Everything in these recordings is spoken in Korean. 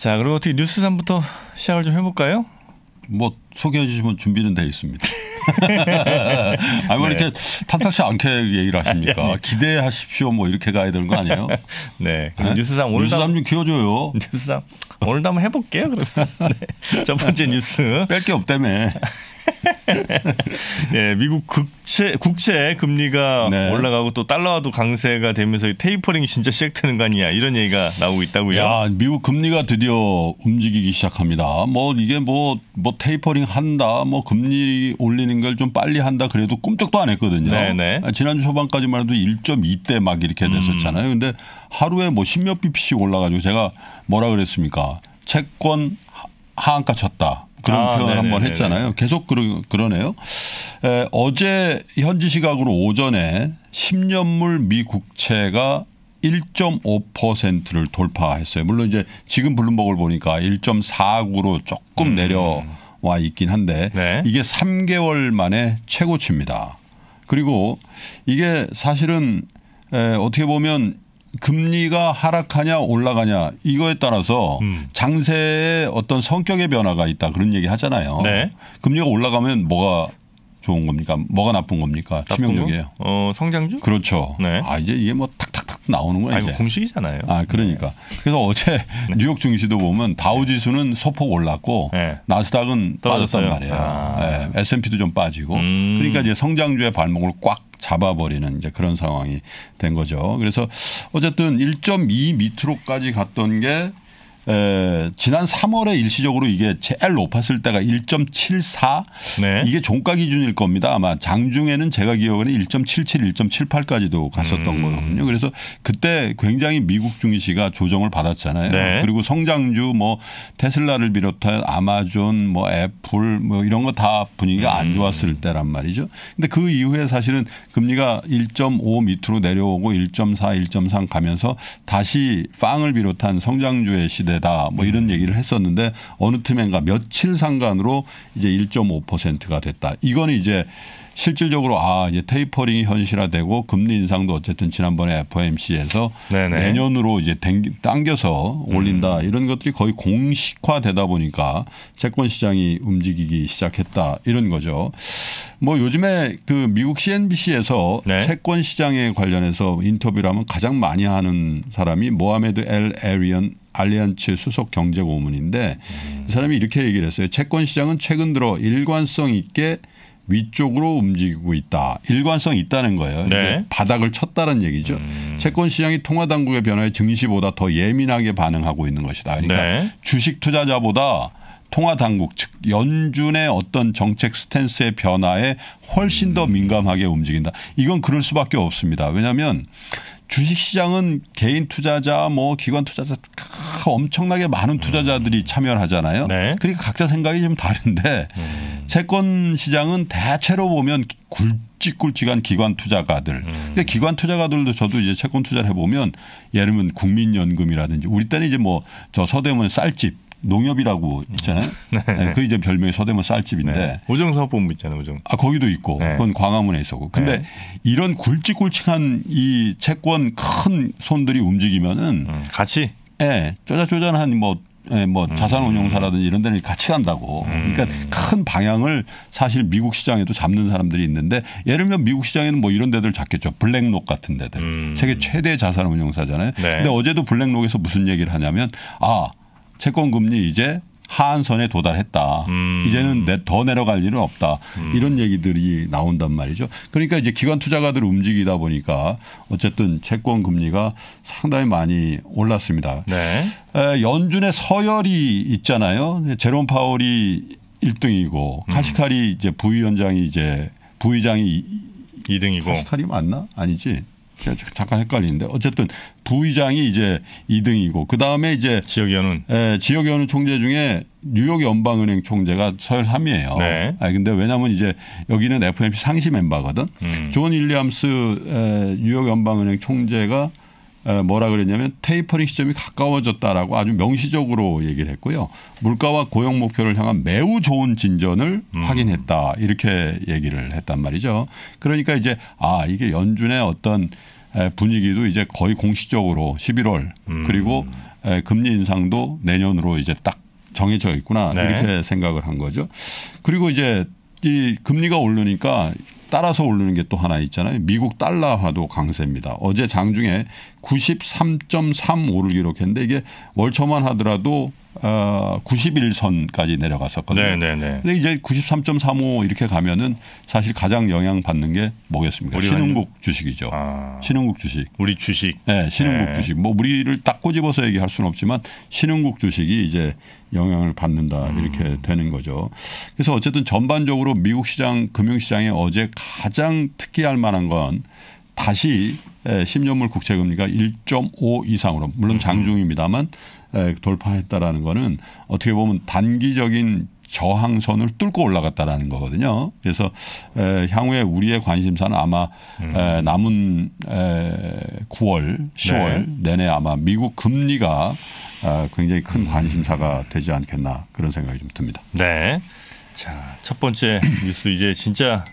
자, 그리고 어떻게 뉴스 3부터 시작을 좀 해볼까요? 뭐 소개해 주시면 준비는 돼 있습니다. 아니 왜 네. 이렇게 탐탁치 않게 얘기를 하십니까? 아니, 아니. 네. 기대하십시오 뭐 이렇게 가야 되는 거 아니에요? 네. 네. 뉴스상 오늘 뉴스상 좀 키워줘요. 뉴스상 오늘도 한번 해볼게요. 그러면 네. 첫 번째 뉴스 뺄 게 없다며. 예, 미국 국채 국채 금리가 네. 올라가고 또 달러화도 강세가 되면서 테이퍼링이 진짜 시작되는 거 아니야 이런 얘기가 나오고 있다고요. 야, 미국 금리가 드디어 움직이기 시작합니다. 뭐 이게 뭐뭐 뭐 테이퍼링 한다, 뭐 금리 올리는 걸 좀 빨리 한다 그래도 꿈쩍도 안 했거든요. 네네. 네. 아, 지난주 초반까지만 해도 1.2대 막 이렇게 음. 됐었잖아요. 음. 근데 하루에 뭐 십몇 bp씩 올라가지고 제가 뭐라 그랬습니까? 채권 하한가 쳤다. 그런 아, 표현을 한 번 했잖아요. 계속 그러, 그러네요. 에, 어제 현지 시각으로 오전에 10년물 미 국채가 1.5%를 돌파했어요. 물론 이제 지금 블룸버그를 보니까 1.49로 조금 음. 내려와 있긴 한데 네. 이게 3개월 만에 최고치입니다. 그리고 이게 사실은 에, 어떻게 보면 금리가 하락하냐 올라가냐 이거에 따라서 음. 장세의 어떤 성격의 변화가 있다 그런 얘기 하잖아요. 네. 금리가 올라가면 뭐가 좋은 겁니까? 뭐가 나쁜 겁니까? 나쁜 치명적이에요. 거? 어, 성장주? 그렇죠. 네. 아 이제 이게 뭐 탁탁탁 나오는 거예요. 이제. 뭐 공식이잖아요. 아 그러니까. 네. 그래서 어제 네. 뉴욕 증시도 보면 다우지수는 소폭 올랐고 네. 나스닥은 떨어졌어요. 빠졌단 말이에요. 아. 네. 예, S&P도 좀 빠지고. 음. 그러니까 이제 성장주의 발목을 꽉 잡아버리는 이제 그런 상황이 된 거죠. 그래서 어쨌든 1.2 밑으로까지 갔던 게 에, 예, 지난 3월에 일시적으로 이게 제일 높았을 때가 1.74 네. 이게 종가 기준일 겁니다. 아마 장중에는 제가 기억하는 1.77, 1.78까지도 갔었던 음. 거거든요. 그래서 그때 굉장히 미국 증시가 조정을 받았잖아요. 네. 그리고 성장주 뭐 테슬라를 비롯한 아마존 뭐 애플 뭐 이런 거 다 분위기가 음. 안 좋았을 때란 말이죠. 근데 그 이후에 사실은 금리가 1.5 밑으로 내려오고 1.4, 1.3 가면서 다시 빵을 비롯한 성장주의 시대 문제다 뭐 음. 이런 얘기를 했었는데 어느 틈엔가 며칠 상간으로 이제 1.5%가 됐다. 이거는 이제 실질적으로 아 이제 테이퍼링이 현실화되고 금리 인상도 어쨌든 지난번에 FOMC에서 네네. 내년으로 이제 당겨서 올린다 음. 이런 것들이 거의 공식화되다 보니까 채권 시장이 움직이기 시작했다 이런 거죠. 뭐 요즘에 그 미국 CNBC에서 네. 채권 시장에 관련해서 인터뷰를 하면 가장 많이 하는 사람이 모하메드 엘 에리언 알리안츠 수석 경제 고문인데 음. 이 사람이 이렇게 얘기를 했어요. 채권 시장은 최근 들어 일관성 있게 위쪽으로 움직이고 있다. 일관성 있다는 거예요. 네. 이제 바닥을 쳤다는 얘기죠. 음. 채권 시장이 통화 당국의 변화에 증시보다 더 예민하게 반응하고 있는 것이다. 그러니까 네. 주식 투자자보다 통화 당국 즉 연준의 어떤 정책 스탠스의 변화에 훨씬 더 음. 민감하게 움직인다. 이건 그럴 수밖에 없습니다. 왜냐하면 주식시장은 개인 투자자 뭐 기관 투자자 엄청나게 많은 음. 투자자들이 참여를 하잖아요. 네. 그러니까 각자 생각이 좀 다른데 음. 채권 시장은 대체로 보면 굵직굵직한 기관 투자가들. 음. 그러니까 기관 투자가들도 저도 이제 채권 투자를 해보면 예를 들면 국민연금이라든지 우리 때는 이제 뭐 저 서대문 쌀집 농협이라고 있잖아요. 네. 네. 그 이제 별명이 서대문 쌀집인데 네. 우정사업본부 있잖아요. 우정. 아 거기도 있고 네. 그건 광화문에 있었고. 근데 네. 이런 굵직굵직한 이 채권 큰 손들이 움직이면은 음, 같이. 예, 쪼잔쪼잔한 뭐. 예, 뭐 음. 자산운용사라든지 이런 데는 같이 간다고. 그러니까 음. 그러니까 큰 방향을 사실 미국 시장에도 잡는 사람들이 있는데 예를 들면 미국 시장에는 뭐 이런 데들 잡겠죠. 블랙록 같은 데들. 음. 세계 최대 자산운용사잖아요. 네. 근데 어제도 블랙록에서 무슨 얘기를 하냐면 아 채권 금리 이제 하한선에 도달했다. 음. 이제는 더 내려갈 일은 없다. 음. 이런 얘기들이 나온단 말이죠. 그러니까 이제 기관 투자가들 움직이다 보니까 어쨌든 채권 금리가 상당히 많이 올랐습니다. 네. 에, 연준의 서열이 있잖아요. 제롬 파월이 1등이고 음. 카시카리 이제 부위원장이 이제 부의장이 2등이고 카시카리 맞나? 아니지. 잠깐 헷갈리는데 어쨌든 부의장이 이제 2등이고 그 다음에 이제 지역 연은 예, 지역 연은 총재 중에 뉴욕 연방은행 총재가 서열 3위예요. 네. 아 근데 왜냐하면 이제 여기는 FMC 상시 멤버거든. 음. 존 윌리엄스 뉴욕 연방은행 총재가 뭐라 그랬냐면 테이퍼링 시점이 가까워졌다라고 아주 명시적으로 얘기를 했고요. 물가와 고용 목표를 향한 매우 좋은 진전을 음. 확인했다 이렇게 얘기를 했단 말이죠. 그러니까 이제 아 이게 연준의 어떤 분위기도 이제 거의 공식적으로 11월 음. 그리고 금리 인상도 내년으로 이제 딱 정해져 있구나 네. 이렇게 생각을 한 거죠. 그리고 이제 이 금리가 오르니까 따라서 오르는 게 또 하나 있잖아요. 미국 달러화도 강세입니다. 어제 장중에 93.35를 기록했는데 이게 월초만 하더라도 어, 91선까지 내려갔었거든요. 네네네. 네, 네. 근데 이제 93.35 이렇게 가면은 사실 가장 영향 받는 게 뭐겠습니까? 신흥국 주식이죠. 아. 신흥국 주식. 우리 주식. 네, 신흥국 네. 주식. 뭐 우리를 딱 꼬집어서 얘기할 수는 없지만 신흥국 주식이 이제 영향을 받는다 음. 이렇게 음. 되는 거죠. 그래서 어쨌든 전반적으로 미국 시장 금융 시장에 어제 가장 특이할 만한 건 다시 10년물 예, 국채 금리가 1.5 이상으로 물론 음. 장중입니다만 예, 돌파했다라는 거는 어떻게 보면 단기적인 저항선을 뚫고 올라갔다라는 거거든요. 그래서 예, 향후에 우리의 관심사는 아마 음. 남은 9월, 10월 네. 내내 아마 미국 금리가 아, 굉장히 큰 음. 관심사가 되지 않겠나 그런 생각이 좀 듭니다. 네. 자, 첫 번째 뉴스 이제 진짜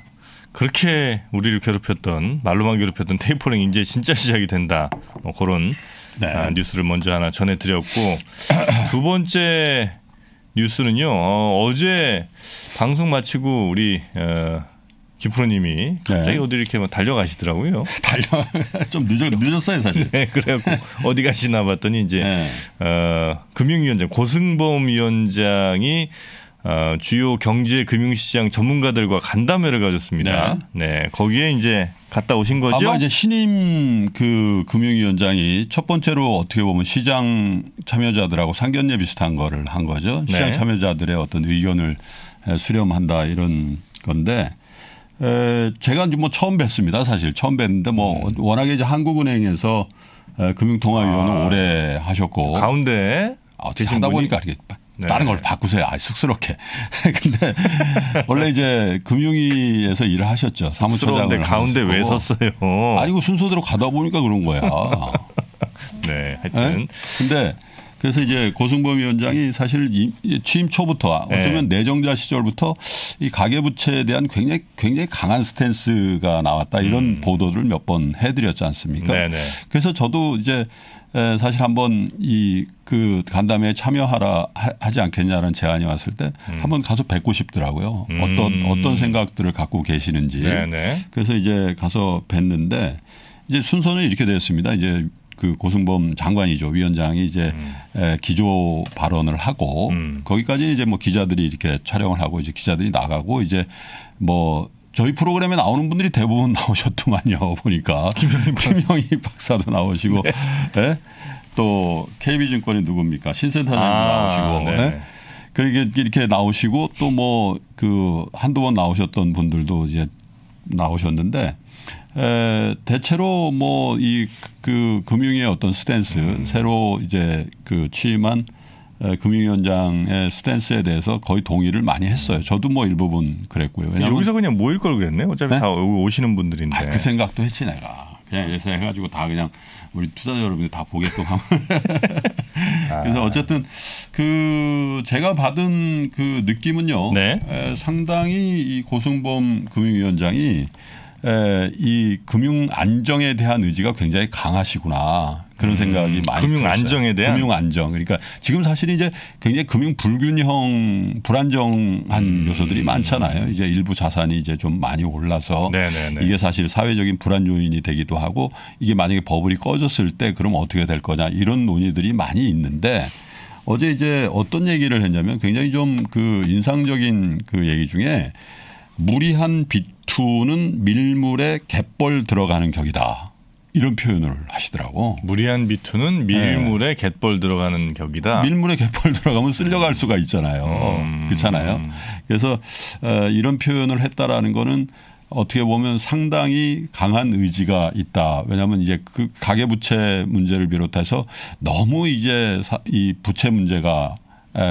그렇게 우리를 괴롭혔던 말로만 괴롭혔던 테이퍼링 이제 진짜 시작이 된다. 뭐 그런 네. 아, 뉴스를 먼저 하나 전해드렸고 두 번째 뉴스는요. 어, 제 방송 마치고 우리 어, 김프로님이 갑자기 네. 어디 이렇게 막 뭐 달려가시더라고요. 달려 좀 늦어 늦었어요 사실. 네, 그래갖고 어디 가시나 봤더니 이제 네. 어, 금융위원장 고승범 위원장이 어, 주요 경제 금융시장 전문가들과 간담회를 가졌습니다. 네. 네. 거기에 이제 갔다 오신 거죠? 아마 이제 신임 그 금융위원장이 첫 번째로 어떻게 보면 시장 참여자들하고 상견례 비슷한 거를 한 거죠. 시장 네. 참여자들의 어떤 의견을 수렴한다 이런 건데 에, 제가 이제 뭐 처음 뵀습니다. 사실 처음 뵀는데 뭐 음. 워낙에 이제 한국은행에서 금융통화위원을 아, 오래 하셨고 가운데 아, 어떻게 하 보니까 이렇게 네. 다른 걸 바꾸세요. 아, 쑥스럽게. 근데 원래 이제 금융위에서 일을 하셨죠. 사무처장을 가운데 왜 섰어요? 아니고 순서대로 가다 보니까 그런 거야. 네, 하여튼. 네? 근데 그래서 이제 고승범 위원장이 사실 취임 초부터 네. 어쩌면 네. 내정자 시절부터 이 가계부채에 대한 굉장히 굉장히 강한 스탠스가 나왔다 이런 음. 보도를 몇 번 해드렸지 않습니까? 네네. 네. 그래서 저도 이제 사실 한번 이 그 간담회에 참여하라 하지 않겠냐는 제안이 왔을 때 음. 한번 가서 뵙고 싶더라고요. 음. 어떤 어떤 생각들을 갖고 계시는지. 네네. 네. 그래서 이제 가서 뵀는데 이제 순서는 이렇게 되었습니다. 이제 그 고승범 장관이죠 위원장이 이제 음. 예, 기조 발언을 하고 음. 거기까지 이제 뭐 기자들이 이렇게 촬영을 하고 이제 기자들이 나가고 이제 뭐 저희 프로그램에 나오는 분들이 대부분 나오셨더만요 보니까 김영희, 김영 박사도 나오시고 네. 네? 또 KB증권이 누굽니까 신센터장도 아, 나오시고 네. 예? 그렇게 이렇게 나오시고 또 뭐 그 한두 번 나오셨던 분들도 이제 나오셨는데 에, 대체로 뭐 이 그 금융의 어떤 스탠스 음. 새로 이제 그 취임한 에, 금융위원장의 스탠스에 대해서 거의 동의를 많이 했어요. 저도 뭐 일부분 그랬고요. 왜냐면 여기서 그냥 모일 걸 그랬네. 어차피 네? 다 오시는 분들인데. 아, 그 생각도 했지 내가. 그냥 이래서 해가지고 다 그냥 우리 투자자 여러분들 다 보게끔 하면. 아. 그래서 어쨌든 그 제가 받은 그 느낌은요. 네? 에, 상당히 이 고승범 금융위원장이 예, 이 금융 안정에 대한 의지가 굉장히 강하시구나. 그런 음, 생각이 많이 금융 들었어요. 안정에 대한 금융 안정 그러니까 지금 사실 이제 굉장히 금융 불균형 불안정한 음. 요소들이 많잖아요. 이제 일부 자산이 이제 좀 많이 올라서 네네네. 네, 네. 이게 사실 사회적인 불안 요인이 되기도 하고 이게 만약에 버블이 꺼졌을 때 그럼 어떻게 될 거냐 이런 논의들이 많이 있는데 어제 이제 어떤 얘기를 했냐면 굉장히 좀 그 인상적인 그 얘기 중에 무리한 비투는 밀물에 갯벌 들어가는 격이다. 이런 표현을 하시더라고. 무리한 비투는 밀물에 네. 갯벌 들어가는 격이다. 밀물에 갯벌 들어가면 쓸려갈 음. 수가 있잖아요. 음. 그렇잖아요. 그래서 어, 이런 표현을 했다라는 거는 어떻게 보면 상당히 강한 의지가 있다. 왜냐하면 이제 그 가계부채 문제를 비롯해서 너무 이제 이 부채 문제가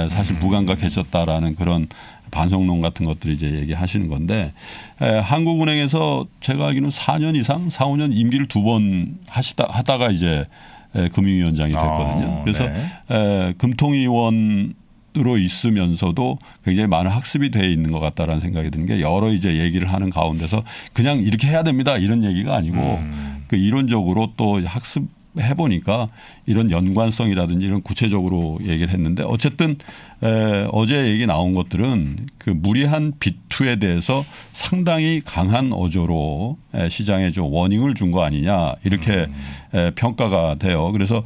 사실 음. 무감각해졌다라는 그런 반성론 같은 것들을 이제 얘기하시는 건데 에, 한국은행에서 제가 알기로는 4년 이상 4, 5년 임기를 두 번 하시다 하다가 이제 에, 금융위원장이 아, 됐거든요. 그래서 네. 에, 금통위원 으로 있으면서도 굉장히 많은 학습이 돼 있는 것 같다라는 생각이 드는 게 여러 이제 얘기를 하는 가운데서 그냥 이렇게 해야 됩니다 이런 얘기가 아니고 음. 그 이론적으로 또 학습 해보니까 이런 연관성이라든지 이런 구체적으로 얘기를 했는데 어쨌든 에, 어제 얘기 나온 것들은 그 무리한 비투에 대해서 상당히 강한 어조로 에, 시장에 좀 워닝을 준 거 아니냐 이렇게 음. 에, 평가가 돼요. 그래서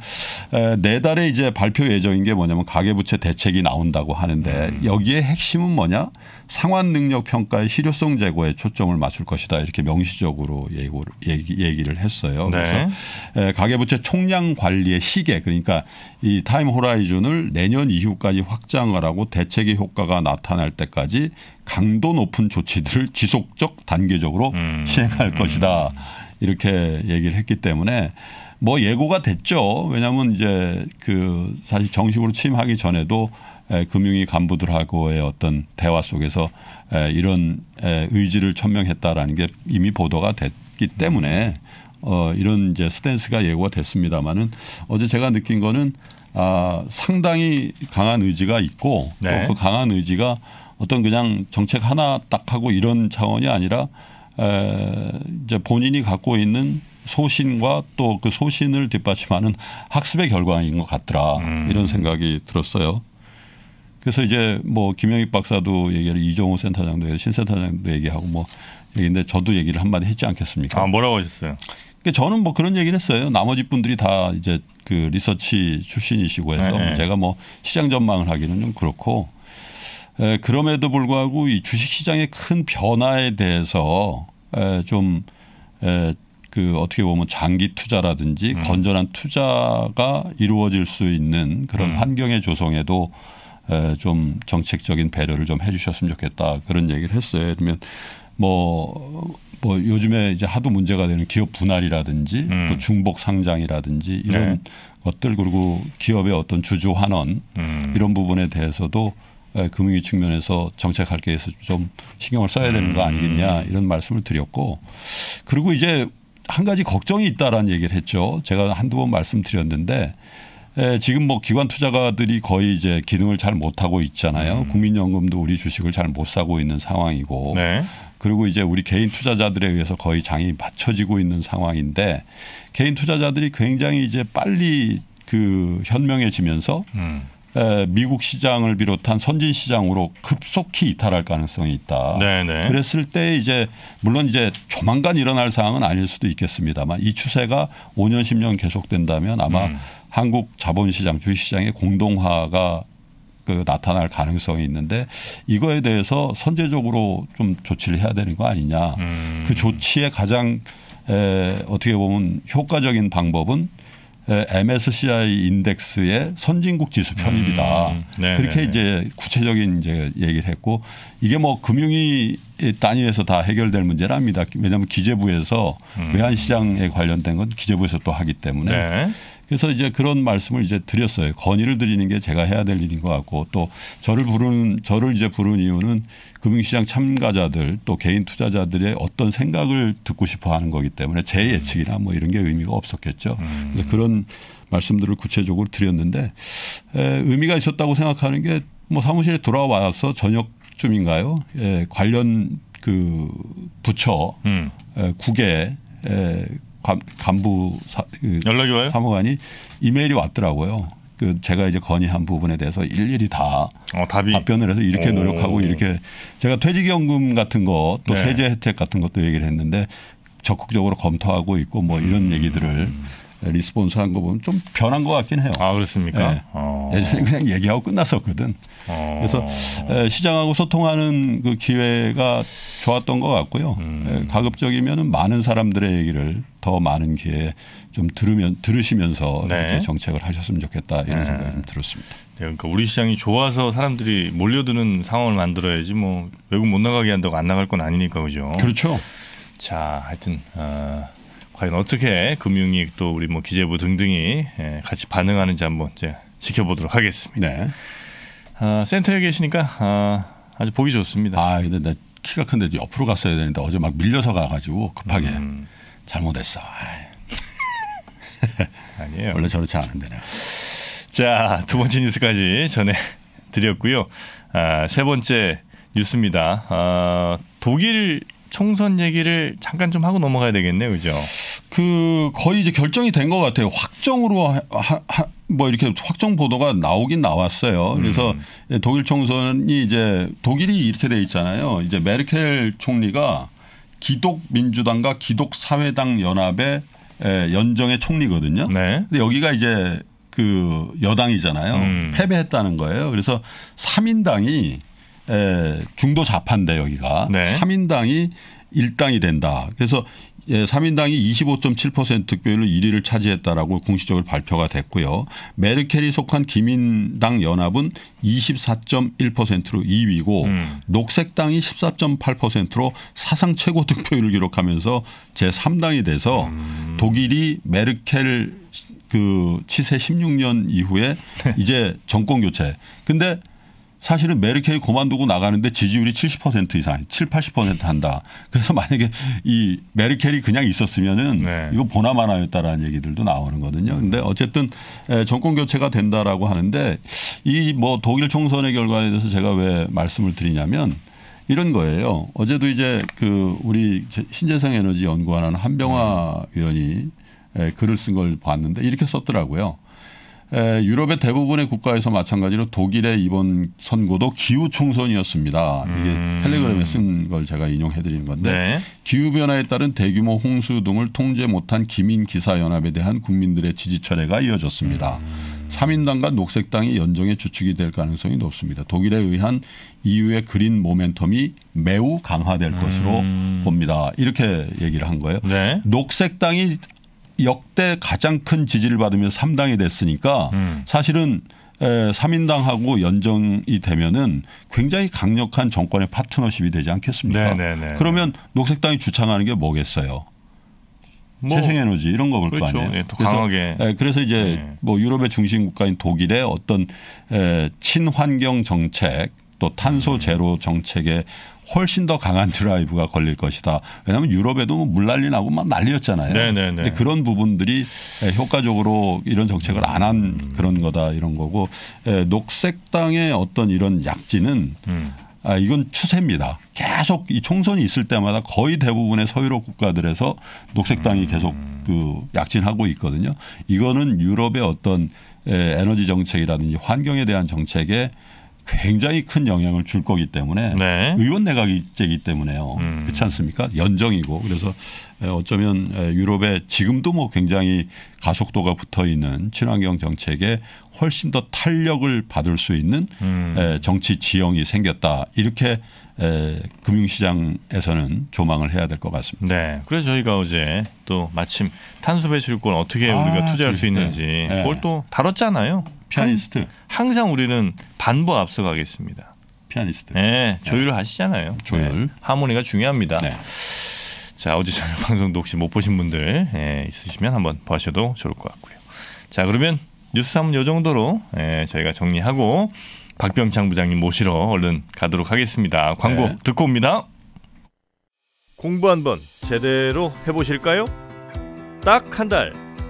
에, 네달에 이제 발표 예정인 게 뭐냐면 가계부채 대책이 나온다고 하는데 음. 여기에 핵심은 뭐냐 상환 능력 평가의 실효성 제고에 초점을 맞출 것이다 이렇게 명시적으로 예고를, 얘기, 얘기를 했어요. 네. 그래서 에, 가계부채 총량 관리의 시계 그러니까 이 타임 호라이즌을 내년 이후까지 확장 확장을 하고 대책의 효과가 나타날 때까지 강도 높은 조치들을 지속적 단계적으로 음. 시행할 음. 것이다. 이렇게 얘기를 했기 때문에 뭐 예고가 됐죠. 왜냐하면 이제 그 사실 정식으로 취임하기 전에도 금융위 간부들하고의 어떤 대화 속에서 이런 의지를 천명했다라는 게 이미 보도가 됐기 때문에 어 이런 이제 스탠스가 예고가 됐습니다만은 어제 제가 느낀 거는 아, 상당히 강한 의지가 있고 네. 또그 강한 의지가 어떤 그냥 정책 하나 딱 하고 이런 차원이 아니라 에, 이제 본인이 갖고 있는 소신과 또 그 소신을 뒷받침하는 학습의 결과인 것 같더라 음. 이런 생각이 들었어요. 그래서 이제 뭐 김영익 박사도 얘기를 이종호 센터장도 얘기, 신센터장도 얘기하고 뭐 얘기인데 저도 얘기를 한마디 했지 않겠습니까? 아 뭐라고 하셨어요? 그 저는 뭐 그런 얘기를 했어요. 나머지 분들이 다 이제 그 리서치 출신이시고 해서 네. 제가 뭐 시장 전망을 하기는 좀 그렇고 에, 그럼에도 불구하고 이 주식 시장의 큰 변화에 대해서 에, 좀 에, 그 어떻게 보면 장기 투자라든지 음. 건전한 투자가 이루어질 수 있는 그런 음. 환경의 조성에도 에, 좀 정책적인 배려를 좀 해주셨으면 좋겠다 그런 얘기를 했어요. 그러면 뭐, 뭐 요즘에 이제 하도 문제가 되는 기업 분할이라든지 음. 또 중복 상장이라든지 이런 네. 것들 그리고 기업의 어떤 주주 환원 음. 이런 부분에 대해서도 예, 금융위 측면에서 정책할 게 있어서 좀 신경을 써야 되는 거 음. 아니겠냐 이런 말씀을 드렸고 그리고 이제 한 가지 걱정이 있다라는 얘기를 했죠. 제가 한두 번 말씀드렸는데 예, 지금 뭐 기관 투자가들이 거의 이제 기능을 잘 못하고 있잖아요. 음. 국민연금도 우리 주식을 잘 못 사고 있는 상황이고. 네. 그리고 이제 우리 개인 투자자들에 의해서 거의 장이 받쳐지고 있는 상황인데 개인 투자자들이 굉장히 이제 빨리 그 현명해지면서 음. 미국 시장을 비롯한 선진 시장으로 급속히 이탈할 가능성이 있다. 네네. 네. 그랬을 때 이제 물론 이제 조만간 일어날 상황은 아닐 수도 있겠습니다만 이 추세가 5년 10년 계속된다면 아마 음. 한국 자본시장 주식시장의 공동화가 그 나타날 가능성이 있는데 이거에 대해서 선제적으로 좀 조치를 해야 되는 거 아니냐. 음. 그 조치의 가장 에 어떻게 보면 효과적인 방법은 에, MSCI 인덱스의 선진국 지수 편입이다. 음. 네, 그렇게 네, 네. 이제 구체적인 이제 얘기를 했고 이게 뭐 금융이 단위에서 다 해결될 문제랍니다 왜냐하면 기재부에서 음. 외환시장에 관련된 건 기재부에서 또 하기 때문에 네. 그래서 이제 그런 말씀을 이제 드렸어요. 건의를 드리는 게 제가 해야 될 일인 것 같고 또 저를 부르 저를 이제 부른 이유는 금융시장 참가자들 또 개인 투자자들의 어떤 생각을 듣고 싶어 하는 거기 때문에 제 음. 예측이나 뭐 이런 게 의미가 없었겠죠. 음. 그래서 그런 말씀들을 구체적으로 드렸는데 에, 의미가 있었다고 생각하는 게 뭐 사무실에 돌아와서 저녁쯤인가요? 예, 관련 그 부처 음. 에, 국에 에, 간부 사, 그 연락이 와요? 사무관이 이메일이 왔더라고요. 그 제가 이제 건의한 부분에 대해서 일일이 다 어, 답변을 해서 이렇게 노력하고 이렇게 제가 퇴직연금 같은 거또 네. 세제 혜택 같은 것도 얘기를 했는데 적극적으로 검토하고 있고 뭐 이런 음. 얘기들을 리스폰스 한 거 보면 좀 변한 것 같긴 해요. 아, 그렇습니까? 네. 어. 예전에 그냥 얘기하고 끝났었거든. 어. 그래서 시장하고 소통하는 그 기회가 좋았던 것 같고요. 음. 가급적이면 많은 사람들의 얘기를 더 많은 기회 좀 들으면 들으시면서 네. 정책을 하셨으면 좋겠다 이런 네. 생각이 좀 들었습니다. 네, 그러니까 우리 시장이 좋아서 사람들이 몰려드는 상황을 만들어야지 뭐 외국 못 나가게 한다고 안 나갈 건 아니니까 그죠. 그렇죠. 자, 하여튼 어, 과연 어떻게 금융이 또 우리 뭐 기재부 등등이 예, 같이 반응하는지 한번 이제 지켜보도록 하겠습니다. 네. 어, 센터에 계시니까 어, 아주 보기 좋습니다. 아, 근데 나 키가 큰데 옆으로 갔어야 되는데 어제 막 밀려서 가가지고 급하게. 음. 잘못했어. 아니에요. 원래 저렇지 않은데. 네. 자, 두 번째 뉴스까지 전해 드렸고요. 아, 세 번째 뉴스입니다. 아, 독일 총선 얘기를 잠깐 좀 하고 넘어가야 되겠네요, 그죠? 그 거의 이제 결정이 된 것 같아요. 확정으로 하, 하, 하, 뭐 이렇게 확정 보도가 나오긴 나왔어요. 그래서 음. 독일 총선이 이제 독일이 이렇게 돼 있잖아요. 이제 메르켈 총리가 기독민주당과 기독사회당 연합의 연정의 총리거든요. 네. 근데 여기가 이제 그 여당이잖아요. 음. 패배했다는 거예요. 그래서 3인당이 에, 중도 좌파인데 여기가 네. 3인당이 1당이 된다. 그래서 예, 3인당이 25.7% 득표율로 1위를 차지했다라고 공식적으로 발표가 됐고요. 메르켈이 속한 기민당 연합은 24.1%로 2위고 음. 녹색당이 14.8%로 사상 최고 득표율을 기록하면서 제3당이 돼서 음. 독일이 메르켈 그 치세 16년 이후에 네. 이제 정권 교체. 근데 사실은 메르켈이 고만두고 나가는데 지지율이 70% 이상, 7, 80% 한다. 그래서 만약에 이 메르켈이 그냥 있었으면은 네. 이거 보나마나였다라는 얘기들도 나오는 거거든요. 근데 어쨌든 정권 교체가 된다라고 하는데 이 뭐 독일 총선의 결과에 대해서 제가 왜 말씀을 드리냐면 이런 거예요. 어제도 이제 그 우리 신재생 에너지 연구하는 한병화 위원이 네. 글을 쓴 걸 봤는데 이렇게 썼더라고요. 에, 유럽의 대부분의 국가에서 마찬가지로 독일의 이번 선거도 기후 총선이었습니다. 이게 음. 텔레그램에 쓴 걸 제가 인용해 드리는 건데 네. 기후 변화에 따른 대규모 홍수 등을 통제 못한 기민 기사 연합에 대한 국민들의 지지 철회가 이어졌습니다. 음. 3인당과 녹색당이 연정의 주축이 될 가능성이 높습니다. 독일에 의한 EU의 그린 모멘텀이 매우 강화될 것으로 음. 봅니다. 이렇게 얘기를 한 거예요. 네. 녹색당이 역대 가장 큰 지지를 받으며 3당이 됐으니까 음. 사실은 3인당하고 연정이 되면은 굉장히 강력한 정권의 파트너십이 되지 않겠습니까? 네네네. 네, 네, 네. 그러면 녹색당이 주창하는 게 뭐겠어요? 뭐 재생에너지 이런 거 볼거 그렇죠. 아니에요. 예, 그래서, 강하게. 예, 그래서 이제 예. 뭐 유럽의 중심 국가인 독일의 어떤 에, 친환경 정책 또 탄소 제로 정책에 훨씬 더 강한 드라이브가 걸릴 것이다. 왜냐하면 유럽에도 뭐 물난리 나고 막 난리였잖아요. 그런데 네, 네, 네. 그런 부분들이 예, 효과적으로 이런 정책을 안 한 그런 거다 이런 거고 예, 녹색당의 어떤 이런 약지는 음. 아, 이건 추세입니다. 계속 이 총선이 있을 때마다 거의 대부분의 서유럽 국가들에서 녹색당이 계속 그 약진하고 있거든요. 이거는 유럽의 어떤 예, 에너지 정책이라든지 환경에 대한 정책에 굉장히 큰 영향을 줄 거기 때문에 네. 의원 내각이기 때문에요. 음. 그렇지 않습니까? 연정이고 그래서 어쩌면 유럽에 지금도 뭐 굉장히 가속도가 붙어 있는 친환경 정책에 훨씬 더 탄력을 받을 수 있는 음. 정치 지형이 생겼다 이렇게 금융시장에서는 조망을 해야 될 것 같습니다. 네. 그래서 저희가 어제 또 마침 탄소 배출권 어떻게 우리가 아, 투자할 수 있는지 네. 그걸 또 다뤘잖아요. 피아니스트. 한, 항상 우리는 반보 앞서가겠습니다. 피아니스트. 네, 네, 조율을 하시잖아요. 조율. 네, 하모니가 중요합니다. 네. 자 어제 저녁 방송도 혹시 못 보신 분들 예, 있으시면 한번 보셔도 좋을 것 같고요. 자 그러면 뉴스 3은 요 정도로 예, 저희가 정리하고 박병창 부장님 모시러 얼른 가도록 하겠습니다. 광고 네. 듣고 옵니다. 공부 한번 제대로 해보실까요? 딱 한 달.